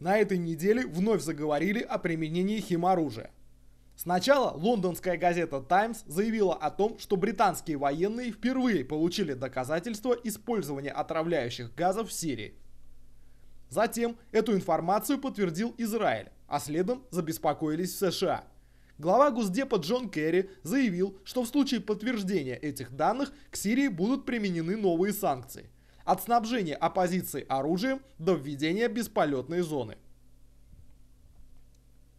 на этой неделе вновь заговорили о применении химоружия. Сначала лондонская газета Times заявила о том, что британские военные впервые получили доказательства использования отравляющих газов в Сирии. Затем эту информацию подтвердил Израиль, а следом забеспокоились в США. Глава Госдепа Джон Керри заявил, что в случае подтверждения этих данных к Сирии будут применены новые санкции. От снабжения оппозиции оружием до введения бесполетной зоны.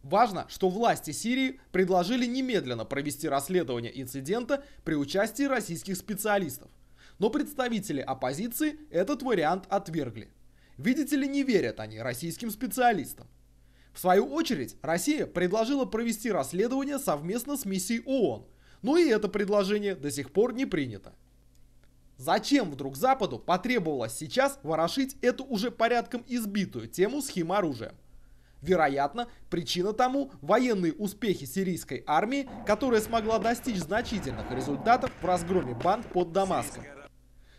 Важно, что власти Сирии предложили немедленно провести расследование инцидента при участии российских специалистов. Но представители оппозиции этот вариант отвергли. Видите ли, не верят они российским специалистам. В свою очередь, Россия предложила провести расследование совместно с миссией ООН, но и это предложение до сих пор не принято. Зачем вдруг Западу потребовалось сейчас ворошить эту уже порядком избитую тему схем оружия? Вероятно, причина тому – военные успехи сирийской армии, которая смогла достичь значительных результатов в разгроме банд под Дамаском.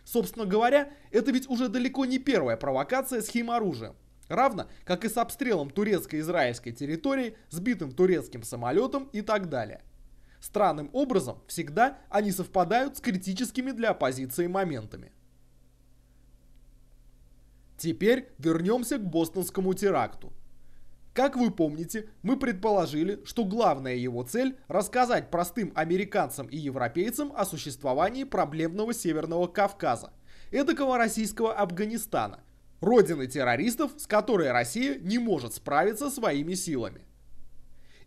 Собственно говоря, это ведь уже далеко не первая провокация схем оружия, Равно, как и с обстрелом турецко-израильской территории, сбитым турецким самолетом и так далее. Странным образом, всегда они совпадают с критическими для оппозиции моментами. Теперь вернемся к бостонскому теракту. Как вы помните, мы предположили, что главная его цель – рассказать простым американцам и европейцам о существовании проблемного Северного Кавказа, эдакого российского Афганистана, родины террористов, с которой Россия не может справиться своими силами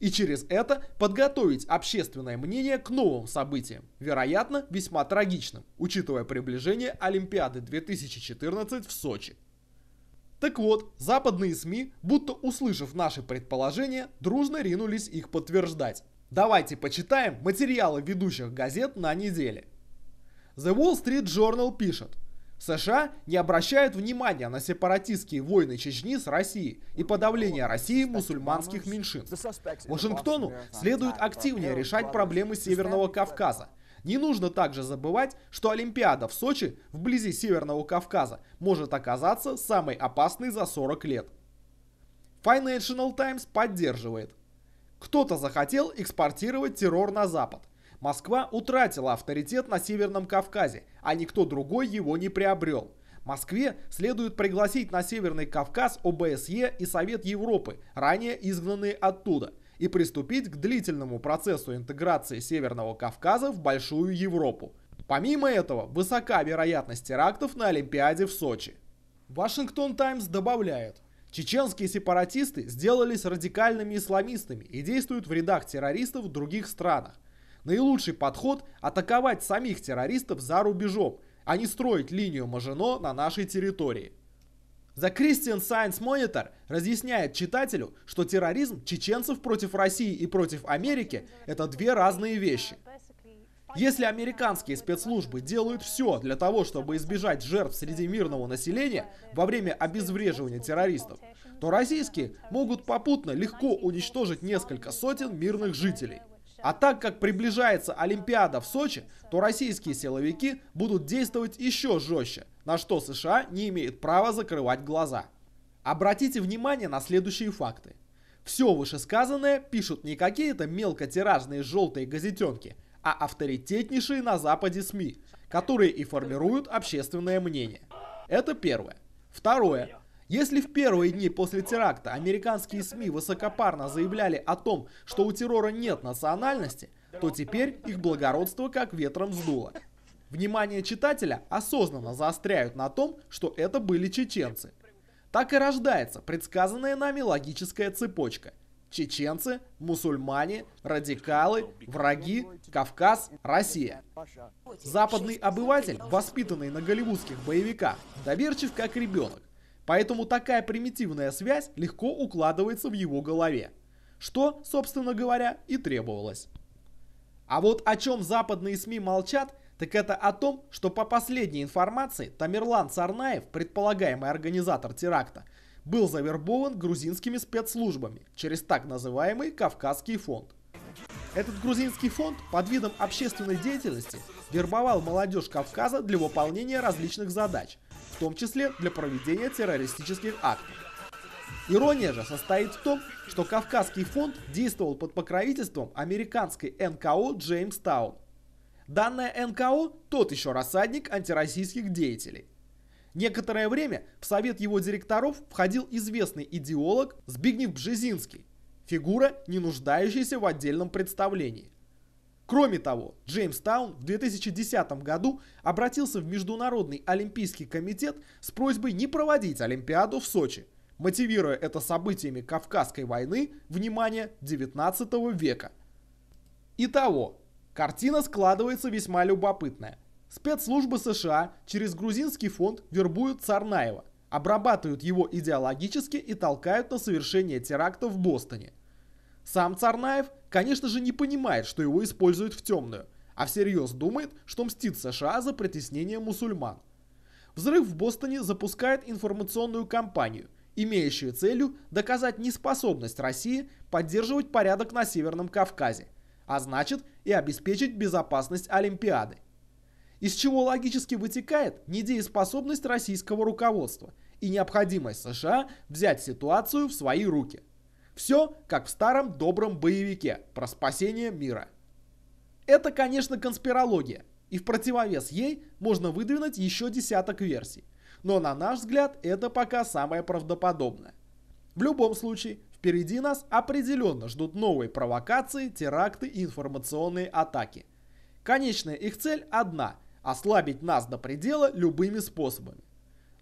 и через это подготовить общественное мнение к новым событиям, вероятно, весьма трагичным, учитывая приближение Олимпиады 2014 в Сочи. Так вот, западные СМИ, будто услышав наши предположения, дружно ринулись их подтверждать. Давайте почитаем материалы ведущих газет на неделе. The Wall Street Journal пишет, США не обращают внимания на сепаратистские войны Чечни с Россией и подавление России мусульманских меньшинств. Вашингтону следует активнее решать проблемы Северного Кавказа. Не нужно также забывать, что Олимпиада в Сочи, вблизи Северного Кавказа, может оказаться самой опасной за 40 лет. Financial Times поддерживает. Кто-то захотел экспортировать террор на Запад. Москва утратила авторитет на Северном Кавказе, а никто другой его не приобрел. Москве следует пригласить на Северный Кавказ ОБСЕ и Совет Европы, ранее изгнанные оттуда, и приступить к длительному процессу интеграции Северного Кавказа в Большую Европу. Помимо этого, высока вероятность терактов на Олимпиаде в Сочи. Вашингтон Таймс добавляет, Чеченские сепаратисты сделались радикальными исламистами и действуют в рядах террористов в других странах. Наилучший подход – атаковать самих террористов за рубежом, а не строить линию Мажино на нашей территории. The Christian Science Monitor разъясняет читателю, что терроризм чеченцев против России и против Америки – это две разные вещи. Если американские спецслужбы делают все для того, чтобы избежать жертв среди мирного населения во время обезвреживания террористов, то российские могут попутно легко уничтожить несколько сотен мирных жителей. А так как приближается Олимпиада в Сочи, то российские силовики будут действовать еще жестче, на что США не имеет права закрывать глаза. Обратите внимание на следующие факты. Все вышесказанное пишут не какие-то мелкотиражные желтые газетенки, а авторитетнейшие на Западе СМИ, которые и формируют общественное мнение. Это первое. Второе. Если в первые дни после теракта американские СМИ высокопарно заявляли о том, что у террора нет национальности, то теперь их благородство как ветром сдуло. Внимание читателя осознанно заостряют на том, что это были чеченцы. Так и рождается предсказанная нами логическая цепочка. Чеченцы, мусульмане, радикалы, враги, Кавказ, Россия. Западный обыватель, воспитанный на голливудских боевиках, доверчив как ребенок. Поэтому такая примитивная связь легко укладывается в его голове. Что, собственно говоря, и требовалось. А вот о чем западные СМИ молчат, так это о том, что по последней информации Тамерлан Царнаев, предполагаемый организатор теракта, был завербован грузинскими спецслужбами через так называемый Кавказский фонд. Этот грузинский фонд под видом общественной деятельности вербовал молодежь Кавказа для выполнения различных задач, в том числе для проведения террористических актов. Ирония же состоит в том, что Кавказский фонд действовал под покровительством американской НКО Джеймстаун. Данная НКО – тот еще рассадник антироссийских деятелей. Некоторое время в совет его директоров входил известный идеолог Збигнев Бжезинский, фигура, не нуждающаяся в отдельном представлении. Кроме того, Джеймс Таун в 2010 году обратился в Международный Олимпийский комитет с просьбой не проводить Олимпиаду в Сочи, мотивируя это событиями Кавказской войны, внимание, 19 века. Итого, картина складывается весьма любопытная. Спецслужбы США через грузинский фонд вербуют Царнаева, обрабатывают его идеологически и толкают на совершение теракта в Бостоне – сам Царнаев, конечно же, не понимает, что его используют в темную, а всерьез думает, что мстит США за притеснение мусульман. Взрыв в Бостоне запускает информационную кампанию, имеющую целью доказать неспособность России поддерживать порядок на Северном Кавказе, а значит и обеспечить безопасность Олимпиады. Из чего логически вытекает недееспособность российского руководства и необходимость США взять ситуацию в свои руки – все, как в старом добром боевике про спасение мира. Это, конечно, конспирология, и в противовес ей можно выдвинуть еще десяток версий. Но на наш взгляд это пока самое правдоподобное. В любом случае, впереди нас определенно ждут новые провокации, теракты и информационные атаки. Конечная их цель одна – ослабить нас до предела любыми способами.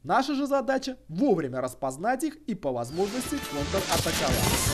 Наша же задача вовремя распознать их и по возможности контратаковать.